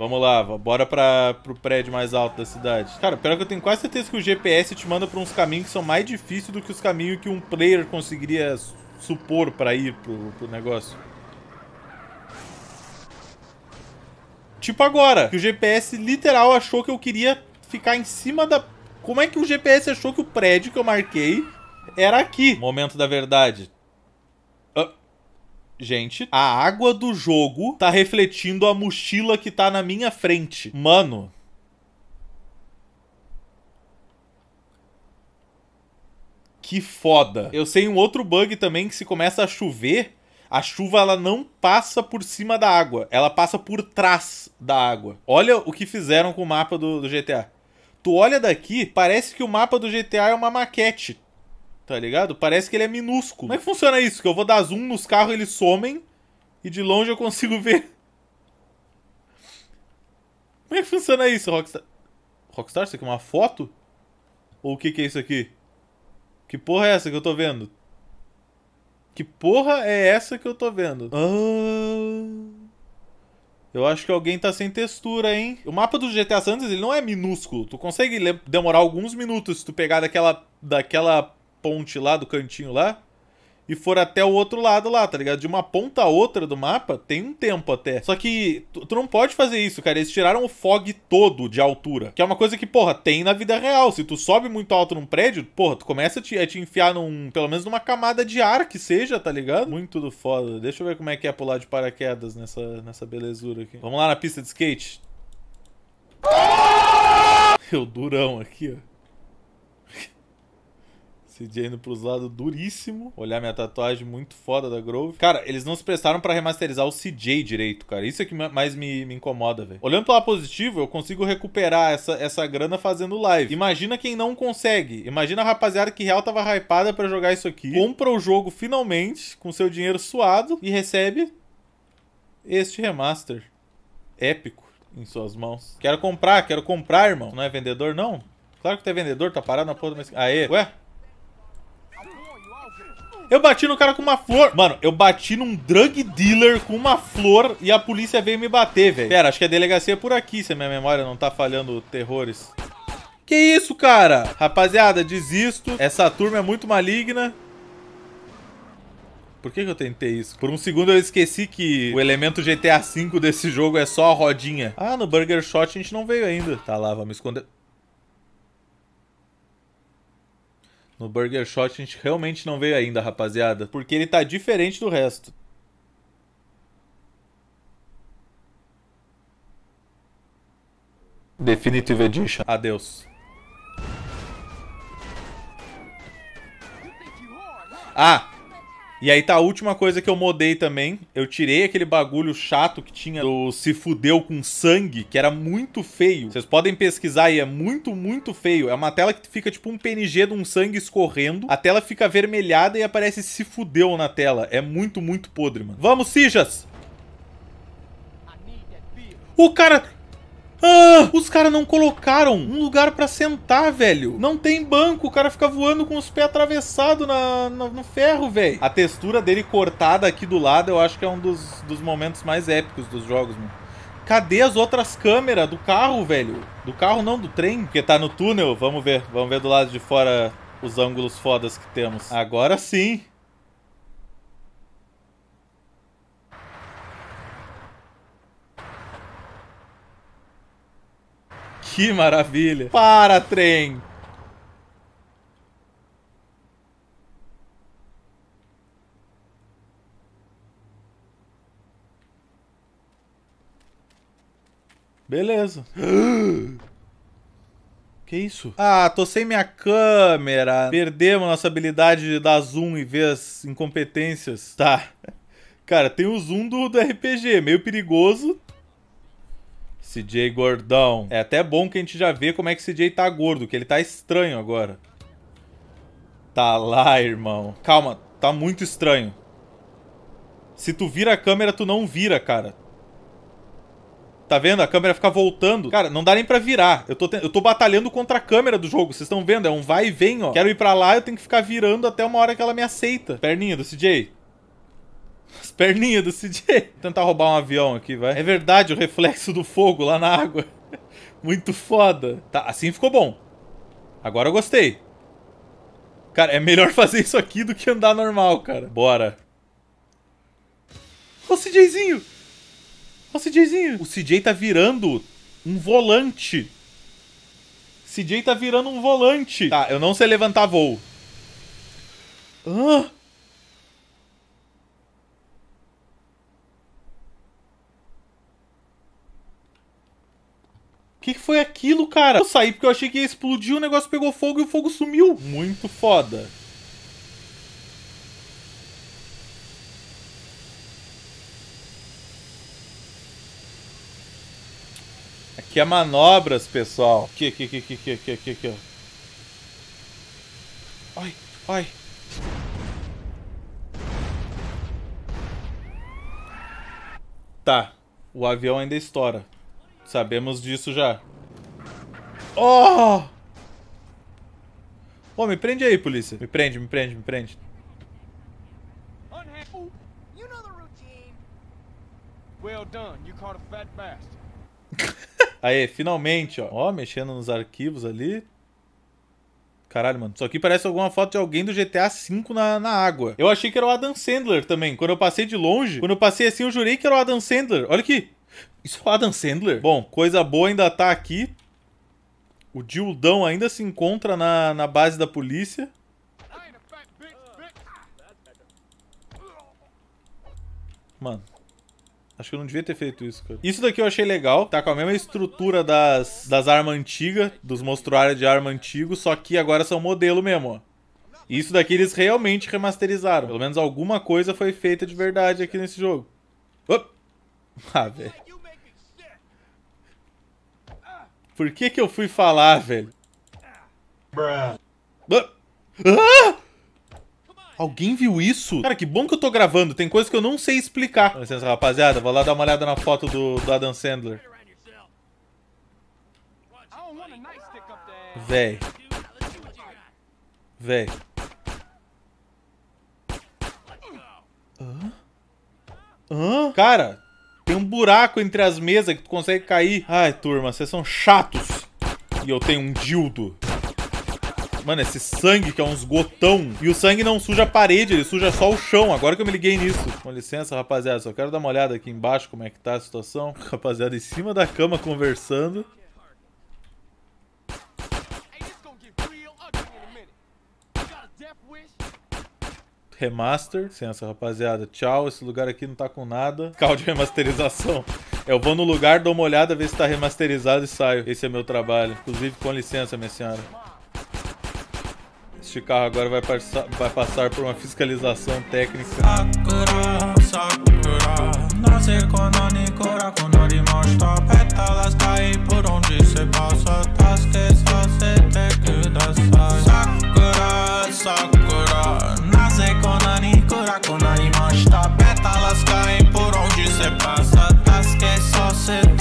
Vamos lá, bora para pro prédio mais alto da cidade. Cara, pior que eu tenho quase certeza que o GPS te manda para uns caminhos que são mais difíceis do que os caminhos que um player conseguiria supor para ir pro, pro negócio. Tipo agora, que o GPS literal achou que eu queria ficar em cima da... Como é que o GPS achou que o prédio que eu marquei era aqui? Momento da verdade gente, a água do jogo tá refletindo a mochila que tá na minha frente. Mano. Que foda. Eu sei um outro bug também que se começa a chover, a chuva ela não passa por cima da água, ela passa por trás da água. Olha o que fizeram com o mapa do, do GTA. Tu olha daqui, parece que o mapa do GTA é uma maquete tá ligado? Parece que ele é minúsculo. Como é que funciona isso? Que eu vou dar zoom nos carros, eles somem e de longe eu consigo ver. Como é que funciona isso, Rockstar? Rockstar, isso aqui é uma foto? Ou o que, que é isso aqui? Que porra é essa que eu tô vendo? Que porra é essa que eu tô vendo? Ah... Eu acho que alguém tá sem textura, hein? O mapa do GTA San Andreas, ele não é minúsculo. Tu consegue demorar alguns minutos se tu pegar daquela, daquela ponte lá do cantinho lá e for até o outro lado lá, tá ligado? De uma ponta a outra do mapa, tem um tempo até. Só que tu, tu, não pode fazer isso, cara. Eles tiraram o fog todo de altura. Que é uma coisa que, porra, tem na vida real. Se tu sobe muito alto num prédio, porra, tu começa a te, a te enfiar num. Pelo menos numa camada de ar que seja, tá ligado? Muito do foda. Deixa eu ver como é que é pular de paraquedas nessa, nessa belezura aqui. Vamos lá na pista de skate. Eu durão aqui, ó. CJ indo pros lados duríssimo. Olhar minha tatuagem muito foda da Grove. Cara, eles não se prestaram para remasterizar o CJ direito, cara. Isso é que mais me, me incomoda, velho. Olhando pro lado positivo, eu consigo recuperar essa, essa grana fazendo live. Imagina quem não consegue. Imagina a rapaziada que real tava hypada para jogar isso aqui. Compra o jogo finalmente com seu dinheiro suado e recebe este remaster épico em suas mãos. Quero comprar, quero comprar, irmão. Não é vendedor, não? Claro que tu é vendedor, tá parado na porra do Aê, ué? Eu bati no cara com uma flor. Mano, eu bati num drug dealer com uma flor e a polícia veio me bater, velho. Pera, acho que a é delegacia é por aqui, se a minha memória não tá falhando terrores. Que isso, cara? Rapaziada, desisto. Essa turma é muito maligna. Por que, que, eu tentei isso? Por um segundo eu esqueci que o elemento GTA V desse jogo é só a rodinha. Ah, no Burger Shot a gente não veio ainda. Tá lá, vamos esconder... No Burger Shot a gente realmente não veio ainda, rapaziada. Porque ele tá diferente do resto. Definitive Edition. Adeus. Ah! E aí tá a última coisa que eu modei também. Eu tirei aquele bagulho chato que tinha do se fudeu com sangue, que era muito feio. Vocês podem pesquisar aí, é muito, muito feio. É uma tela que fica tipo um PNG de um sangue escorrendo. A tela fica avermelhada e aparece se fudeu na tela. É muito, muito podre, mano. Vamos, Sijas! O cara... Ah, os caras não colocaram um lugar para sentar, velho. Não tem banco, o cara fica voando com os pés atravessados na, na, no ferro, velho. A textura dele cortada aqui do lado, eu acho que é um dos, dos momentos mais épicos dos jogos, mano. Cadê as outras câmeras do carro, velho? Do carro não, do trem, porque tá no túnel. Vamos ver, vamos ver do lado de fora os ângulos fodas que temos. Agora sim. Que maravilha. Para, trem. Beleza. Que isso? Ah, tô sem minha câmera. Perdemos nossa habilidade de dar zoom e ver as incompetências. Tá. Cara, tem o zoom do, do RPG, meio perigoso. CJ gordão. É até bom que a gente já vê como é que o CJ tá gordo, que ele tá estranho agora. Tá lá, irmão. Calma, tá muito estranho. Se tu vira a câmera, tu não vira, cara. Tá vendo? A câmera fica voltando. Cara, não dá nem pra virar. Eu tô, te... eu tô batalhando contra a câmera do jogo. Vocês estão vendo? É um vai e vem, ó. Quero ir pra lá, eu tenho que ficar virando até uma hora que ela me aceita. Perninha do CJ. As perninhas do CJ. Vou tentar roubar um avião aqui, vai. É verdade, o reflexo do fogo lá na água. Muito foda. Tá, assim ficou bom. Agora eu gostei. Cara, é melhor fazer isso aqui do que andar normal, cara. Bora. O CJzinho! o CJzinho! O CJ tá virando um volante. CJ tá virando um volante. Tá, eu não sei levantar voo. Ah! que, que foi aquilo, cara? Eu saí porque eu achei que ia explodir, o negócio pegou fogo e o fogo sumiu. Muito foda. Aqui é manobras, pessoal. Aqui, aqui, aqui, aqui, aqui, aqui, aqui, aqui, ó. Ai, ai. Tá. O avião ainda estoura. Sabemos disso já. Oh! Oh, me prende aí, polícia. Me prende, me prende, me prende. Aê, finalmente, ó. Ó, mexendo nos arquivos ali. Caralho, mano. Isso aqui parece alguma foto de alguém do GTA V na, na água. Eu achei que era o Adam Sandler também. Quando eu passei de longe, quando eu passei assim, eu jurei que era o Adam Sandler. Olha aqui. Isso é o Adam Sandler? Bom, coisa boa ainda tá aqui. O Dildão ainda se encontra na, na base da polícia. Mano, Acho que eu não devia ter feito isso, cara. Isso daqui eu achei legal. Tá com a mesma estrutura das, das armas antigas, dos mostruários de arma antigo, só que agora são modelo mesmo, ó. Isso daqui eles realmente remasterizaram. Pelo menos alguma coisa foi feita de verdade aqui nesse jogo. Ah, velho. Por que que eu fui falar, velho? Bruh. Ah! ah! Alguém viu isso? Cara, que bom que eu tô gravando. Tem coisa que eu não sei explicar. Com licença, rapaziada. Vou lá dar uma olhada na foto do, do Adam Sandler. Véi. Véi. Hã? Hã? Cara, tem um buraco entre as mesas que tu consegue cair. Ai, turma, vocês são chatos. E eu tenho um dildo. Mano, esse sangue que é uns gotão. E o sangue não suja a parede, ele suja só o chão. Agora que eu me liguei nisso. Com licença, rapaziada. Só quero dar uma olhada aqui embaixo como é que tá a situação. Rapaziada, em cima da cama conversando. Remaster. Licença, rapaziada. Tchau, esse lugar aqui não tá com nada. Cal de remasterização. Eu vou no lugar, dou uma olhada, ver se tá remasterizado e saio. Esse é meu trabalho. Inclusive, com licença, minha senhora. Este carro agora vai, passar, vai passar por uma fiscalização técnica.